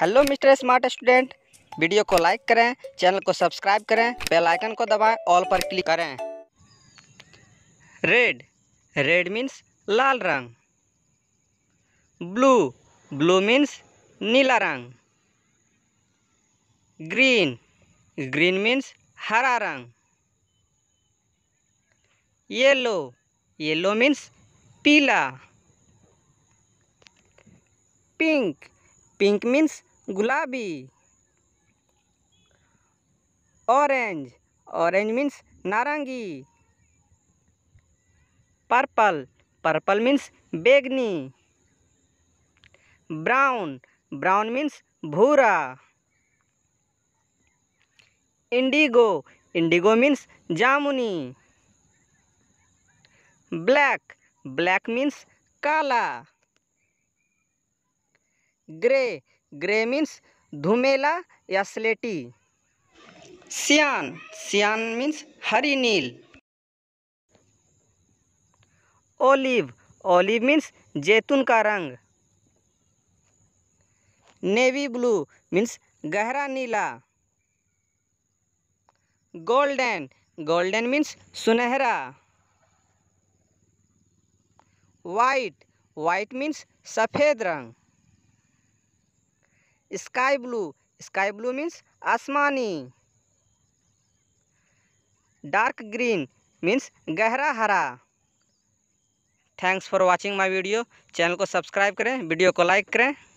hello mister smart student video को like करें channel को सब्सक्राइब करें बेल आइकन को दबाएं ऑल पर क्लिक करें रेड रेड मीन्स लाल रंग ब्लू ब्लू मीन्स नीला रंग ग्रीन ग्रीन मीन्स हरा रंग येलो येलो मीन्स पीला पिंक पिंक मींस गुलाबी ऑरेंज ऑरेंज मीन्स नारंगी पर्पल पर्पल मीन्स बेगनी ब्राउन ब्राउन मीन्स भूरा इंडिगो इंडिगो मीन्स जामुनी ब्लैक ब्लैक मीन्स काला ग्रे ग्रे मीन्स धुमेला या स्लेटी सियान सियान मीन्स हरी नील ओलिव ओलिव मीन्स जैतून का रंग नेवी ब्लू मीन्स गहरा नीला गोल्डन गोल्डन मीन्स सुनहरा वाइट वाइट मीन्स सफ़ेद रंग sky blue sky blue means आसमानी डार्क ग्रीन मीन्स गहरा हरा thanks for watching my video channel को सब्सक्राइब करें वीडियो को लाइक करें